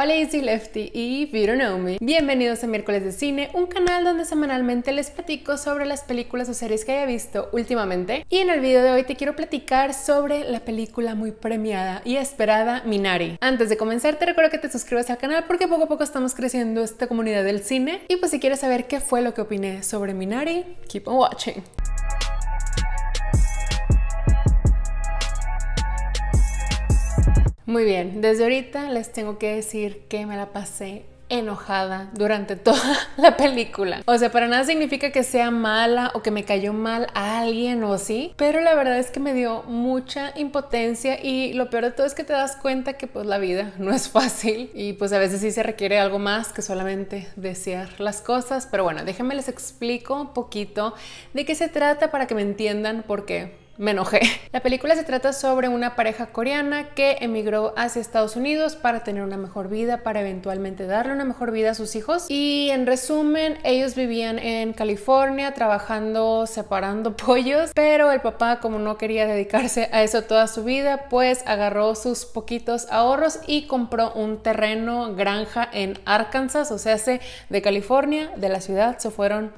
Hola Easy Lefty y Me, Bienvenidos a Miércoles de Cine, un canal donde semanalmente les platico sobre las películas o series que haya visto últimamente. Y en el video de hoy te quiero platicar sobre la película muy premiada y esperada Minari. Antes de comenzar te recuerdo que te suscribas al canal porque poco a poco estamos creciendo esta comunidad del cine. Y pues si quieres saber qué fue lo que opiné sobre Minari, keep on watching. Muy bien, desde ahorita les tengo que decir que me la pasé enojada durante toda la película. O sea, para nada significa que sea mala o que me cayó mal a alguien o sí, pero la verdad es que me dio mucha impotencia y lo peor de todo es que te das cuenta que pues la vida no es fácil y pues a veces sí se requiere algo más que solamente desear las cosas, pero bueno, déjenme les explico un poquito de qué se trata para que me entiendan por qué me enojé. La película se trata sobre una pareja coreana que emigró hacia Estados Unidos para tener una mejor vida, para eventualmente darle una mejor vida a sus hijos. Y en resumen, ellos vivían en California trabajando, separando pollos, pero el papá como no quería dedicarse a eso toda su vida, pues agarró sus poquitos ahorros y compró un terreno, granja en Arkansas, o sea, de California, de la ciudad, se fueron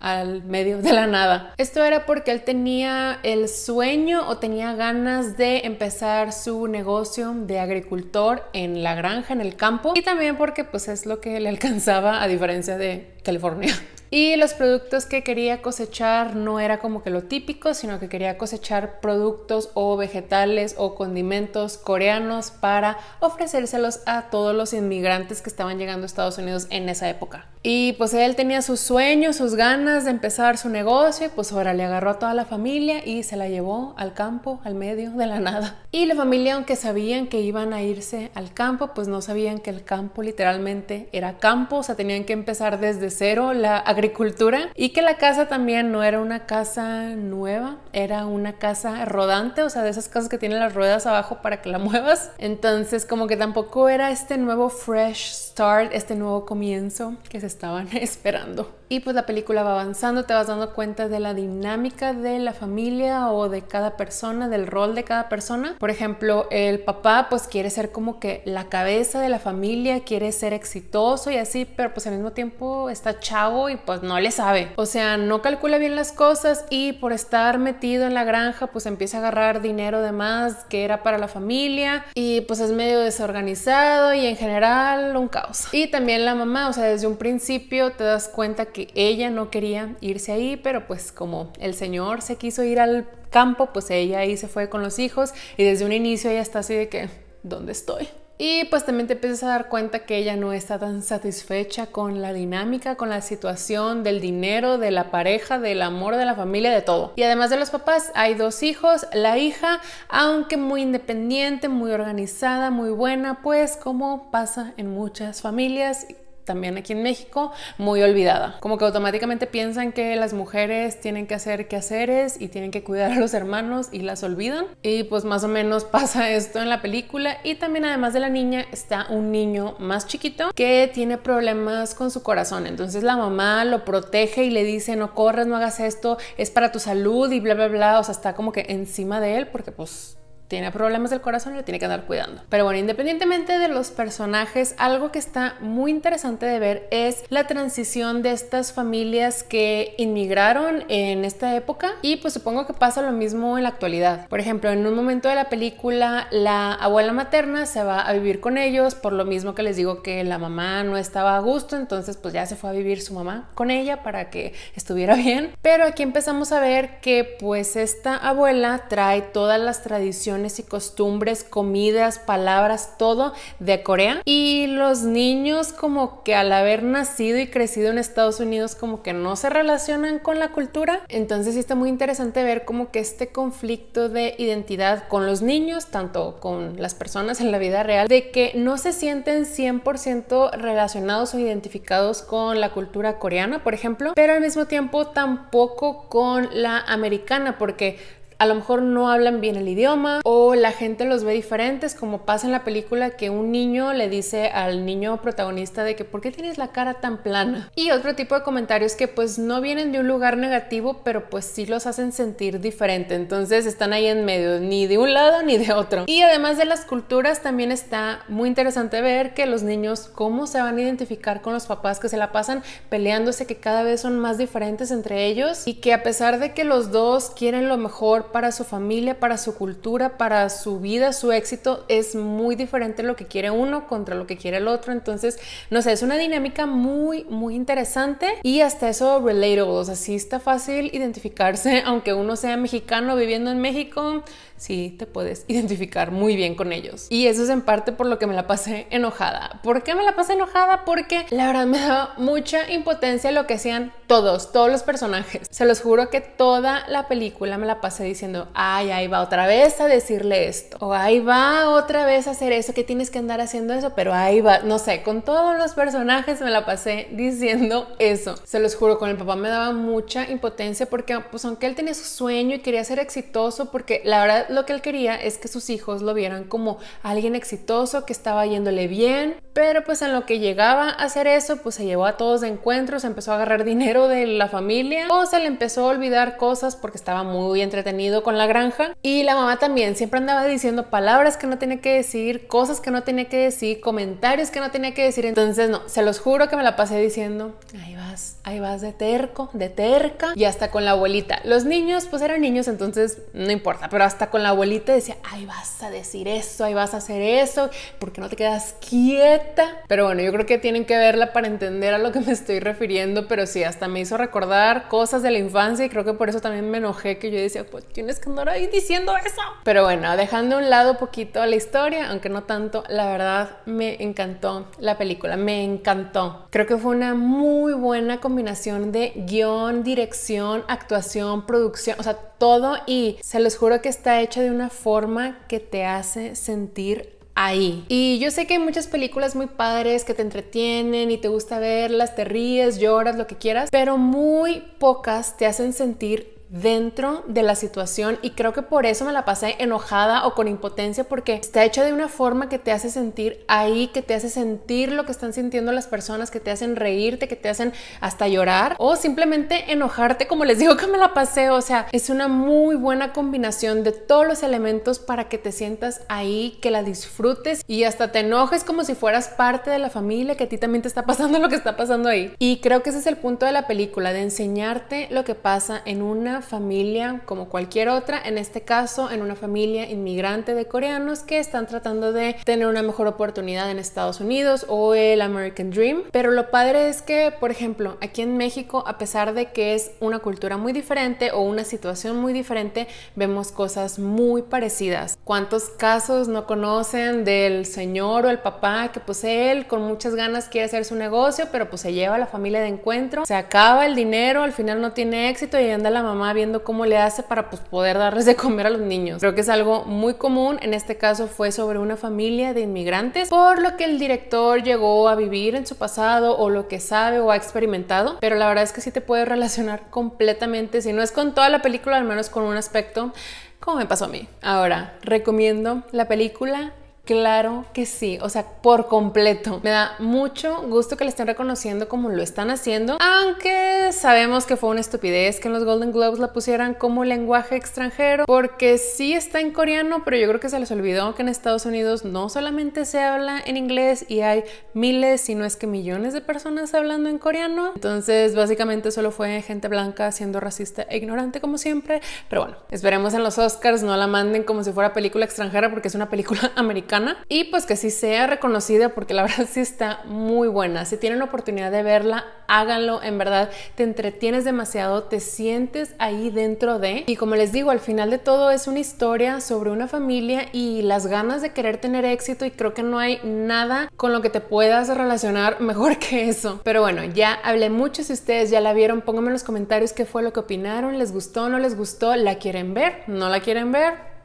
al medio de la nada. Esto era porque él tenía el sueño o tenía ganas de empezar su negocio de agricultor en la granja, en el campo, y también porque pues es lo que le alcanzaba a diferencia de California. Y los productos que quería cosechar no era como que lo típico, sino que quería cosechar productos o vegetales o condimentos coreanos para ofrecérselos a todos los inmigrantes que estaban llegando a Estados Unidos en esa época. Y pues él tenía sus sueños, sus ganas de empezar su negocio y pues ahora le agarró a toda la familia y se la llevó al campo, al medio de la nada. Y la familia, aunque sabían que iban a irse al campo, pues no sabían que el campo literalmente era campo, o sea, tenían que empezar desde la agricultura y que la casa también no era una casa nueva, era una casa rodante, o sea, de esas casas que tienen las ruedas abajo para que la muevas. Entonces, como que tampoco era este nuevo fresh start, este nuevo comienzo que se estaban esperando. Y pues la película va avanzando, te vas dando cuenta de la dinámica de la familia o de cada persona, del rol de cada persona. Por ejemplo, el papá pues quiere ser como que la cabeza de la familia, quiere ser exitoso y así, pero pues al mismo tiempo está chavo y pues no le sabe. O sea, no calcula bien las cosas y por estar metido en la granja pues empieza a agarrar dinero de más que era para la familia y pues es medio desorganizado y en general un caos. Y también la mamá, o sea, desde un principio te das cuenta que ella no quería irse ahí, pero pues como el señor se quiso ir al campo, pues ella ahí se fue con los hijos y desde un inicio ella está así de que, ¿dónde estoy? Y pues también te empiezas a dar cuenta que ella no está tan satisfecha con la dinámica, con la situación del dinero, de la pareja, del amor, de la familia, de todo. Y además de los papás, hay dos hijos. La hija, aunque muy independiente, muy organizada, muy buena, pues como pasa en muchas familias, también aquí en México, muy olvidada. Como que automáticamente piensan que las mujeres tienen que hacer quehaceres y tienen que cuidar a los hermanos y las olvidan. Y pues más o menos pasa esto en la película. Y también además de la niña está un niño más chiquito que tiene problemas con su corazón. Entonces la mamá lo protege y le dice no corres, no hagas esto, es para tu salud y bla, bla, bla. O sea, está como que encima de él porque pues tiene problemas del corazón y lo tiene que andar cuidando. Pero bueno, independientemente de los personajes, algo que está muy interesante de ver es la transición de estas familias que inmigraron en esta época y pues supongo que pasa lo mismo en la actualidad. Por ejemplo, en un momento de la película, la abuela materna se va a vivir con ellos, por lo mismo que les digo que la mamá no estaba a gusto, entonces pues ya se fue a vivir su mamá con ella para que estuviera bien. Pero aquí empezamos a ver que pues esta abuela trae todas las tradiciones y costumbres, comidas, palabras, todo de Corea. Y los niños como que al haber nacido y crecido en Estados Unidos como que no se relacionan con la cultura. Entonces está muy interesante ver como que este conflicto de identidad con los niños, tanto con las personas en la vida real, de que no se sienten 100% relacionados o identificados con la cultura coreana, por ejemplo, pero al mismo tiempo tampoco con la americana, porque a lo mejor no hablan bien el idioma o la gente los ve diferentes, como pasa en la película que un niño le dice al niño protagonista de que ¿por qué tienes la cara tan plana? Y otro tipo de comentarios que pues no vienen de un lugar negativo, pero pues sí los hacen sentir diferente. Entonces están ahí en medio, ni de un lado ni de otro. Y además de las culturas, también está muy interesante ver que los niños cómo se van a identificar con los papás que se la pasan peleándose, que cada vez son más diferentes entre ellos y que a pesar de que los dos quieren lo mejor para su familia, para su cultura, para su vida, su éxito. Es muy diferente lo que quiere uno contra lo que quiere el otro. Entonces, no sé, es una dinámica muy, muy interesante y hasta eso relatable. O sea, sí está fácil identificarse, aunque uno sea mexicano viviendo en México, sí te puedes identificar muy bien con ellos. Y eso es en parte por lo que me la pasé enojada. ¿Por qué me la pasé enojada? Porque la verdad me daba mucha impotencia lo que hacían todos, todos los personajes. Se los juro que toda la película me la pasé diciendo, ay, ahí va otra vez a decirle esto, o ahí va otra vez a hacer eso, que tienes que andar haciendo eso, pero ahí va, no sé, con todos los personajes me la pasé diciendo eso. Se los juro, con el papá me daba mucha impotencia porque, pues, aunque él tenía su sueño y quería ser exitoso, porque la verdad lo que él quería es que sus hijos lo vieran como alguien exitoso, que estaba yéndole bien, pero pues en lo que llegaba a hacer eso, pues se llevó a todos de encuentros, empezó a agarrar dinero de la familia, o se le empezó a olvidar cosas porque estaba muy entretenido con la granja. Y la mamá también siempre andaba diciendo palabras que no tenía que decir, cosas que no tenía que decir, comentarios que no tenía que decir. Entonces, no, se los juro que me la pasé diciendo, ahí vas, ahí vas de terco, de terca y hasta con la abuelita. Los niños pues eran niños, entonces no importa, pero hasta con la abuelita decía, ahí vas a decir eso, ahí vas a hacer eso, porque no te quedas quieta. Pero bueno, yo creo que tienen que verla para entender a lo que me estoy refiriendo, pero sí, hasta me hizo recordar cosas de la infancia y creo que por eso también me enojé que yo decía, pues tienes que andar ahí diciendo eso. Pero bueno, dejando a un lado poquito la historia, aunque no tanto, la verdad me encantó la película, me encantó. Creo que fue una muy buena conversación, combinación de guión, dirección, actuación, producción, o sea, todo y se los juro que está hecha de una forma que te hace sentir ahí. Y yo sé que hay muchas películas muy padres que te entretienen y te gusta verlas, te ríes, lloras, lo que quieras, pero muy pocas te hacen sentir dentro de la situación y creo que por eso me la pasé enojada o con impotencia porque está hecha de una forma que te hace sentir ahí, que te hace sentir lo que están sintiendo las personas, que te hacen reírte, que te hacen hasta llorar o simplemente enojarte como les digo que me la pasé, o sea, es una muy buena combinación de todos los elementos para que te sientas ahí, que la disfrutes y hasta te enojes como si fueras parte de la familia, que a ti también te está pasando lo que está pasando ahí. Y creo que ese es el punto de la película, de enseñarte lo que pasa en una familia como cualquier otra, en este caso en una familia inmigrante de coreanos que están tratando de tener una mejor oportunidad en Estados Unidos o el American Dream. Pero lo padre es que, por ejemplo, aquí en México, a pesar de que es una cultura muy diferente o una situación muy diferente, vemos cosas muy parecidas. ¿Cuántos casos no conocen del señor o el papá que pues él con muchas ganas quiere hacer su negocio, pero pues se lleva a la familia de encuentro, se acaba el dinero, al final no tiene éxito y anda la mamá viendo cómo le hace para pues, poder darles de comer a los niños. Creo que es algo muy común, en este caso fue sobre una familia de inmigrantes, por lo que el director llegó a vivir en su pasado o lo que sabe o ha experimentado, pero la verdad es que sí te puede relacionar completamente, si no es con toda la película, al menos con un aspecto, como me pasó a mí. Ahora, recomiendo la película. Claro que sí, o sea, por completo. Me da mucho gusto que le estén reconociendo como lo están haciendo, aunque sabemos que fue una estupidez que en los Golden Globes la pusieran como lenguaje extranjero, porque sí está en coreano, pero yo creo que se les olvidó que en Estados Unidos no solamente se habla en inglés y hay miles, si no es que millones de personas hablando en coreano. Entonces, básicamente solo fue gente blanca siendo racista e ignorante como siempre. Pero bueno, esperemos en los Oscars no la manden como si fuera película extranjera porque es una película americana y pues que sí sea reconocida porque la verdad sí está muy buena. Si tienen oportunidad de verla, háganlo. En verdad, entretienes demasiado, te sientes ahí dentro de. Y como les digo, al final de todo es una historia sobre una familia y las ganas de querer tener éxito y creo que no hay nada con lo que te puedas relacionar mejor que eso. Pero bueno, ya hablé mucho, si ustedes ya la vieron, pónganme en los comentarios qué fue lo que opinaron, les gustó, no les gustó, la quieren ver, no la quieren ver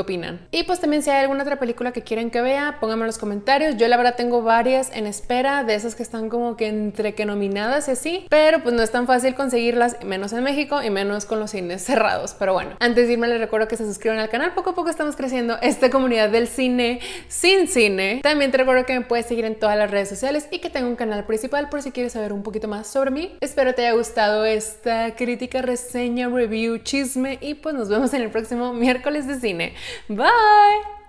opinan? Y pues también si hay alguna otra película que quieren que vea, pónganme en los comentarios. Yo la verdad tengo varias en espera, de esas que están como que entre que nominadas y así, pero pues no es tan fácil conseguirlas, menos en México y menos con los cines cerrados. Pero bueno, antes de irme les recuerdo que se suscriban al canal, poco a poco estamos creciendo esta comunidad del cine sin cine. También te recuerdo que me puedes seguir en todas las redes sociales y que tengo un canal principal por si quieres saber un poquito más sobre mí. Espero te haya gustado esta crítica, reseña, review, chisme y pues nos vemos en el próximo miércoles de cine. Bye!